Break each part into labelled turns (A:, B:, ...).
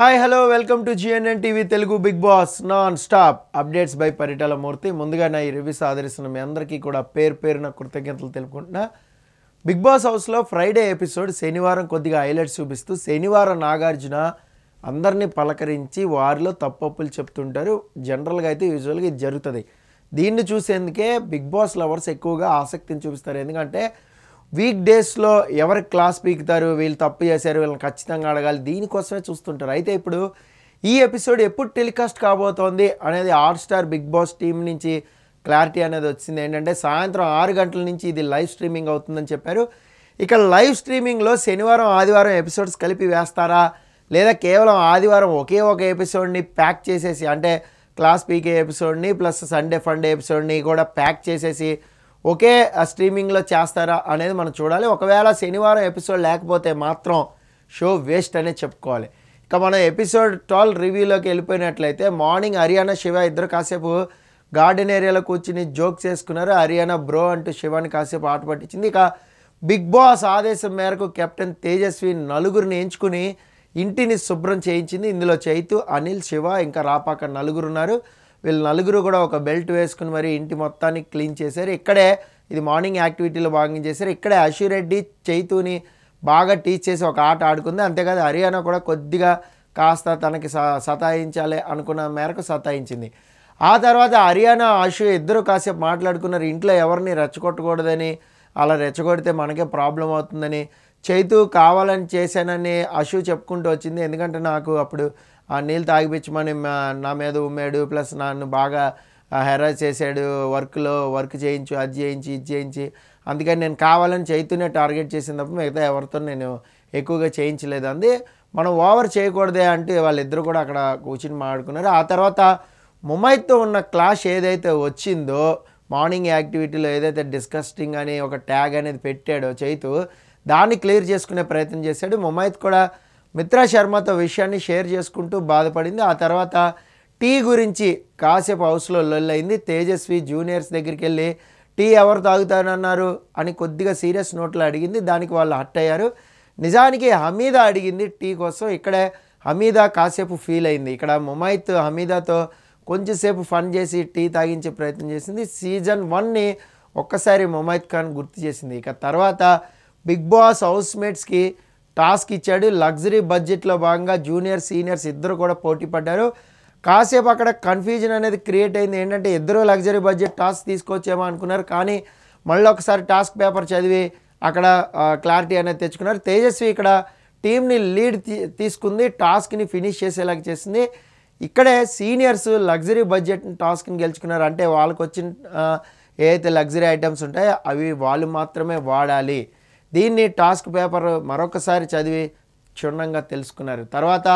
A: hi hello welcome to GNN TV Telugu Bigg Boss non stop updates by Paritala Murthy ముందుగా నా ఈ reviews ఆదరిస్తున్న మీ అందరికీ కూడా పేరు పేరున కృతజ్ఞతలు తెలుపుకుంటున్నా బిగ్ బాస్ హౌస్లో ఫ్రైడే ఎపిసోడ్ శనివారం కొద్దిగా హైలైట్స్ చూపిస్తూ శనివారం నాగార్జున అందరినీ పలకరించి వారిలో తప్పప్పులు చెప్తుంటారు జనరల్గా అయితే యూజువల్గా ఇది జరుగుతుంది దీన్ని చూసేందుకే బిగ్ బాస్ లవర్స్ ఎక్కువగా ఆసక్తిని చూపిస్తారు ఎందుకంటే వీక్ డేస్లో ఎవరికి క్లాస్ పీకుతారు వీళ్ళు తప్పు చేశారు వీళ్ళని ఖచ్చితంగా అడగాలి దీనికోసమే చూస్తుంటారు అయితే ఇప్పుడు ఈ ఎపిసోడ్ ఎప్పుడు టెలికాస్ట్ కాబోతోంది అనేది R star Bigg Boss team నుంచి క్లారిటీ అనేది వచ్చింది ఏంటంటే సాయంత్రం ఆరు గంటల నుంచి ఇది లైవ్ స్ట్రీమింగ్ అవుతుందని చెప్పారు ఇక లైవ్ స్ట్రీమింగ్లో శనివారం ఆదివారం ఎపిసోడ్స్ కలిపి వేస్తారా లేదా కేవలం ఆదివారం ఒకే ఒక ఎపిసోడ్ని ప్యాక్ చేసేసి అంటే క్లాస్ పీకే ఎపిసోడ్ని ప్లస్ సండే ఫండే ఎపిసోడ్ని కూడా ప్యాక్ చేసేసి ఒకే స్ట్రీమింగ్లో చేస్తారా అనేది మనం చూడాలి ఒకవేళ శనివారం ఎపిసోడ్ లేకపోతే మాత్రం షో వేస్ట్ అనే చెప్పుకోవాలి ఇక మనం ఎపిసోడ్ ట్వెల్వ్ రివ్యూలోకి వెళ్ళిపోయినట్లయితే మార్నింగ్ హరియానా శివ ఇద్దరు కాసేపు గార్డెన్ ఏరియాలో కూర్చుని జోక్ చేసుకున్నారు హరియానా బ్రో అంటూ శివాని కాసేపు ఆట పట్టించింది ఇక బిగ్ బాస్ ఆదేశం మేరకు కెప్టెన్ తేజస్వి నలుగురిని ఎంచుకుని ఇంటిని శుభ్రం చేయించింది ఇందులో చైతు అనిల్ శివ ఇంకా రాపాక నలుగురు ఉన్నారు వీళ్ళు నలుగురు కూడా ఒక బెల్ట్ వేసుకుని మరి ఇంటి మొత్తాన్ని క్లీన్ చేశారు ఇక్కడే ఇది మార్నింగ్ యాక్టివిటీలో భాగంగా చేశారు ఇక్కడే అశురెడ్డి చైతూని బాగా టీచ్ చేసి ఒక ఆట ఆడుకుంది అంతేకాదు హర్యానా కూడా కొద్దిగా కాస్త తనకి సతాయించాలి అనుకున్న మేరకు సతాయించింది ఆ తర్వాత హర్యానా ఆశు ఇద్దరు కాసేపు మాట్లాడుకున్నారు ఇంట్లో ఎవరిని రెచ్చగొట్టకూడదని అలా రెచ్చగొడితే మనకే ప్రాబ్లం అవుతుందని చైతు కావాలని చేశానని అశు చెప్పుకుంటూ వచ్చింది ఎందుకంటే నాకు అప్పుడు ఆ నీళ్ళు తాగిపించమని నా మీద ఉమ్మాడు ప్లస్ నన్ను బాగా హెరాస్ చేశాడు వర్క్లో వర్క్ చేయించు అది చేయించి ఇది చేయించి అందుకని నేను కావాలని చైతూనే టార్గెట్ చేసిన తప్ప మిగతా ఎవరితో నేను ఎక్కువగా చేయించలేదు అంది మనం ఓవర్ చేయకూడదే అంటే వాళ్ళిద్దరు కూడా అక్కడ కూర్చుని మాట్లాడుకున్నారు ఆ తర్వాత ముమ్మైతో ఉన్న క్లాష్ ఏదైతే వచ్చిందో మార్నింగ్ యాక్టివిటీలో ఏదైతే డిస్కస్టింగ్ అని ఒక ట్యాగ్ అనేది పెట్టాడో చైతు దాన్ని క్లియర్ చేసుకునే ప్రయత్నం చేశాడు ముమైత్ కూడా మిత్రా శర్మతో విషయాన్ని షేర్ చేసుకుంటూ బాధపడింది ఆ తర్వాత టీ గురించి కాసేపు హౌస్లో లొల్లైంది తేజస్వి జూనియర్స్ దగ్గరికి వెళ్ళి టీ ఎవరు తాగుతానన్నారు అని కొద్దిగా సీరియస్ నోట్లో అడిగింది దానికి వాళ్ళు హట్ అయ్యారు నిజానికి హమీదా అడిగింది టీ కోసం ఇక్కడే హమీదా కాసేపు ఫీల్ అయింది ఇక్కడ ముమైత్ హమీదతో కొంచెంసేపు ఫన్ చేసి టీ తాగించే ప్రయత్నం చేసింది సీజన్ వన్ని ఒక్కసారి ముమైత్ ఖాన్ గుర్తు చేసింది ఇక తర్వాత బిగ్ బాస్ హౌస్మేట్స్కి టాస్క్ ఇచ్చాడు లగ్జరీ బడ్జెట్లో భాగంగా జూనియర్ సీనియర్స్ ఇద్దరు కూడా పోటీ పడ్డారు కాసేపు అక్కడ కన్ఫ్యూజన్ అనేది క్రియేట్ అయింది ఏంటంటే ఇద్దరు లగ్జరీ బడ్జెట్ టాస్క్ తీసుకొచ్చేమో అనుకున్నారు కానీ మళ్ళీ ఒకసారి టాస్క్ పేపర్ చదివి అక్కడ క్లారిటీ అనేది తెచ్చుకున్నారు తేజస్వి ఇక్కడ టీంని లీడ్ తీసుకుంది టాస్క్ని ఫినిష్ చేసేలాగా చేసింది ఇక్కడే సీనియర్స్ లగ్జరీ బడ్జెట్ టాస్క్ని గెలుచుకున్నారు అంటే వాళ్ళకు వచ్చిన ఏదైతే లగ్జరీ ఐటమ్స్ ఉంటాయో అవి వాళ్ళు మాత్రమే వాడాలి దీన్ని టాస్క్ పేపర్ మరొకసారి చదివి క్షుణ్ణంగా తెలుసుకున్నారు తర్వాత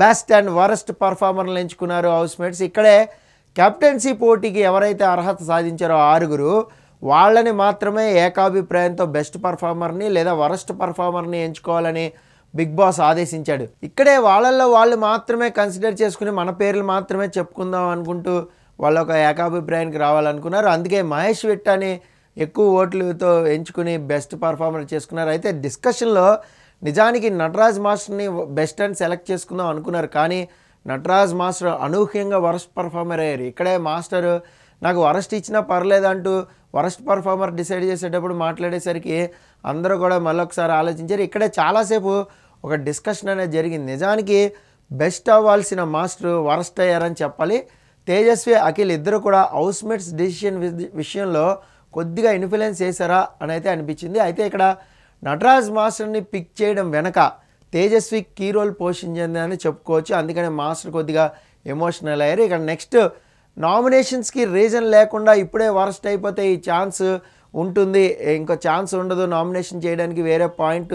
A: బెస్ట్ అండ్ వరస్ట్ పర్ఫార్మర్లు ఎంచుకున్నారు హౌస్మేట్స్ ఇక్కడే కెప్టెన్సీ పోటీకి ఎవరైతే అర్హత సాధించారో ఆరుగురు వాళ్ళని మాత్రమే ఏకాభిప్రాయంతో బెస్ట్ పర్ఫార్మర్ని లేదా వరస్ట్ పర్ఫార్మర్ని ఎంచుకోవాలని బిగ్ బాస్ ఆదేశించాడు ఇక్కడే వాళ్ళల్లో వాళ్ళు మాత్రమే కన్సిడర్ చేసుకుని మన పేర్లు మాత్రమే చెప్పుకుందాం అనుకుంటూ వాళ్ళు ఒక ఏకాభిప్రాయానికి రావాలనుకున్నారు అందుకే మహేష్ విట్టని ఎక్కువ ఓట్లతో ఎంచుకుని బెస్ట్ పర్ఫార్మర్ చేసుకున్నారు అయితే డిస్కషన్లో నిజానికి నటరాజ్ మాస్టర్ని బెస్ట్ అని సెలెక్ట్ చేసుకుందాం అనుకున్నారు కానీ నటరాజ్ మాస్టర్ అనూహ్యంగా వరస్ట్ పర్ఫార్మర్ అయ్యారు ఇక్కడే మాస్టర్ నాకు వరస్ట్ ఇచ్చినా పర్లేదంటూ వరస్ట్ పర్ఫార్మర్ డిసైడ్ చేసేటప్పుడు మాట్లాడేసరికి అందరూ కూడా మళ్ళొకసారి ఆలోచించారు ఇక్కడే చాలాసేపు ఒక డిస్కషన్ అనేది జరిగింది నిజానికి బెస్ట్ అవ్వాల్సిన మాస్టర్ వరస్ట్ అయ్యారని చెప్పాలి తేజస్వి అఖిల్ ఇద్దరు కూడా హౌస్మేట్స్ డిసిషన్ విషయంలో కొద్దిగా ఇన్ఫ్లుయెన్స్ చేశారా అని అయితే అనిపించింది అయితే ఇక్కడ నటరాజ్ మాస్టర్ని పిక్ చేయడం వెనక తేజస్వి కీ రోల్ పోషించింది అని చెప్పుకోవచ్చు అందుకనే మాస్టర్ కొద్దిగా ఎమోషనల్ అయ్యారు ఇక్కడ నెక్స్ట్ నామినేషన్స్కి రీజన్ లేకుండా ఇప్పుడే వరస్ట్ అయిపోతే ఈ ఛాన్స్ ఉంటుంది ఇంకో ఛాన్స్ ఉండదు నామినేషన్ చేయడానికి వేరే పాయింట్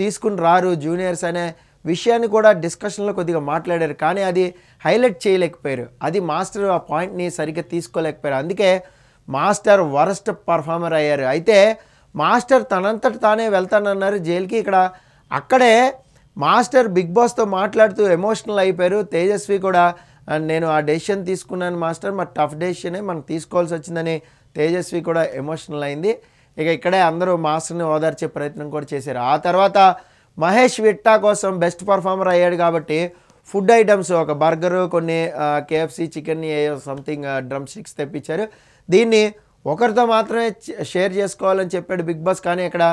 A: తీసుకుని రారు జూనియర్స్ అనే విషయాన్ని కూడా డిస్కషన్లో కొద్దిగా మాట్లాడారు కానీ అది హైలైట్ చేయలేకపోయారు అది మాస్టర్ ఆ పాయింట్ని సరిగ్గా తీసుకోలేకపోయారు అందుకే మాస్టర్ వరస్ట్ పర్ఫార్మర్ అయ్యారు అయితే మాస్టర్ తనంతట తానే వెళ్తానన్నారు జైలుకి ఇక్కడ అక్కడే మాస్టర్ బిగ్ బాస్తో మాట్లాడుతూ ఎమోషనల్ అయిపోయారు తేజస్వి కూడా నేను ఆ డెసిషన్ తీసుకున్నాను మాస్టర్ మరి టఫ్ డెసిషనే మనం తీసుకోవాల్సి వచ్చిందని తేజస్వి కూడా ఎమోషనల్ అయింది ఇక ఇక్కడే అందరూ మాస్టర్ని ఓదార్చే ప్రయత్నం కూడా చేశారు ఆ తర్వాత మహేష్ విట్టా కోసం బెస్ట్ పర్ఫార్మర్ అయ్యాడు కాబట్టి ఫుడ్ ఐటమ్స్ ఒక బర్గరు కొన్ని KFC chicken something drumsticks తెప్పించారు దీన్ని ఒకరితో మాత్రమే షేర్ చేసుకోవాలని చెప్పాడు బిగ్ బాస్ కానీ ఇక్కడ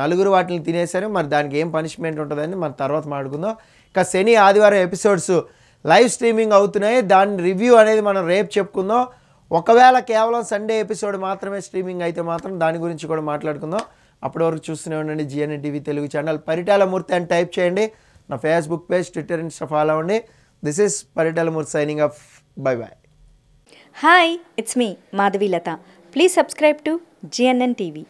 A: నలుగురు వాటిని తినేశారు మరి దానికి ఏం పనిష్మెంట్ ఉంటుందని మనం తర్వాత మాట్లాడుకుందాం ఇక శని ఆదివారం ఎపిసోడ్స్ లైవ్ స్ట్రీమింగ్ అవుతున్నాయి దాని రివ్యూ అనేది మనం రేపు చెప్పుకుందాం ఒకవేళ కేవలం సండే ఎపిసోడ్ మాత్రమే స్ట్రీమింగ్ అయితే మాత్రం దాని గురించి కూడా మాట్లాడుకుందాం అప్పటి వరకు చూస్తూనే ఉండండి GNN TV Telugu channel Paritalamurthy అని టైప్ చేయండి నా Facebook page Twitter Insta follow అవ్వండి this is Paritalamurthy signing off bye bye hi it's me Madhavi please subscribe to GNN TV